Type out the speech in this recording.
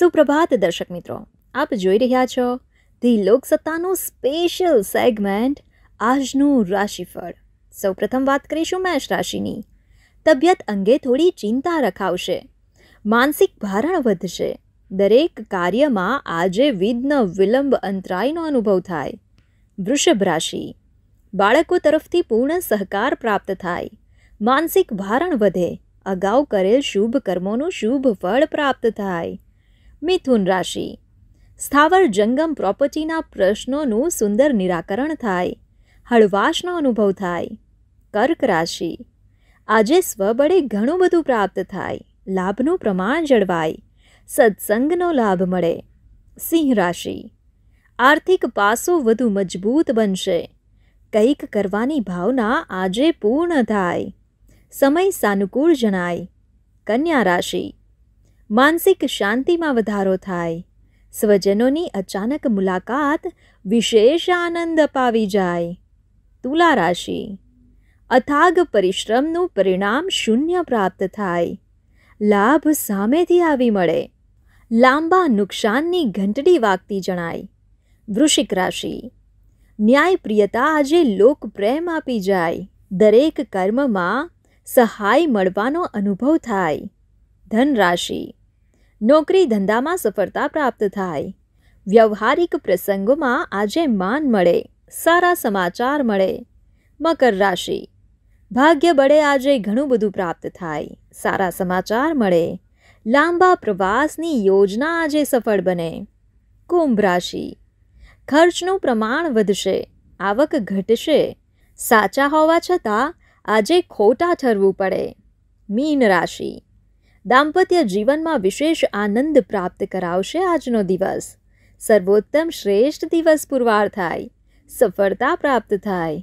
સુપ્રભાત દર્શક મિત્રો આપ જોઈ રહ્યા છો ધી લોકસત્તાનું સ્પેશિયલ સેગમેન્ટ આજનું રાશિફળ સૌપ્રથમ વાત કરીશું મેષ રાશિની તબિયત અંગે થોડી ચિંતા રખાવશે માનસિક ભારણ વધશે દરેક કાર્યમાં આજે વિઘ્ન વિલંબ અંતરાયનો અનુભવ થાય વૃષભ રાશિ બાળકો તરફથી પૂર્ણ સહકાર પ્રાપ્ત થાય માનસિક ભારણ વધે અગાઉ કરેલ શુભ કર્મોનું શુભ ફળ પ્રાપ્ત થાય મિથુન રાશિ સ્થાવર જંગમ પ્રોપર્ટીના પ્રશ્નોનું સુંદર નિરાકરણ થાય હળવાશનો અનુભવ થાય કર્ક રાશિ આજે સ્વબળે ઘણું બધું પ્રાપ્ત થાય લાભનું પ્રમાણ જળવાય સત્સંગનો લાભ મળે સિંહ રાશિ આર્થિક પાસું વધુ મજબૂત બનશે કંઈક કરવાની ભાવના આજે પૂર્ણ થાય સમય સાનુકૂળ જણાય કન્યા રાશિ માનસિક શાંતિમાં વધારો થાય સ્વજનોની અચાનક મુલાકાત વિશેષ આનંદ અપાવી જાય તુલા રાશિ અથાગ પરિશ્રમનું પરિણામ શૂન્ય પ્રાપ્ત થાય લાભ સામેથી આવી મળે લાંબા નુકસાનની ઘંટડી વાગતી જણાય વૃશ્ચિક રાશિ ન્યાયપ્રિયતા આજે લોકપ્રેમ આપી જાય દરેક કર્મમાં સહાય મળવાનો અનુભવ થાય ધનરાશિ નોકરી ધંધામાં સફળતા પ્રાપ્ત થાય વ્યવહારિક પ્રસંગોમાં આજે માન મળે સારા સમાચાર મળે મકર રાશિ ભાગ્ય બળે આજે ઘણું બધું પ્રાપ્ત થાય સારા સમાચાર મળે લાંબા પ્રવાસની યોજના આજે સફળ બને કુંભ રાશિ ખર્ચનું પ્રમાણ વધશે આવક ઘટશે સાચા હોવા છતાં આજે ખોટા ઠરવું પડે મીન રાશિ દાંપત્ય જીવનમાં વિશેષ આનંદ પ્રાપ્ત કરાવશે આજનો દિવસ સર્વોત્તમ શ્રેષ્ઠ દિવસ પુરવાર થાય સફળતા પ્રાપ્ત થાય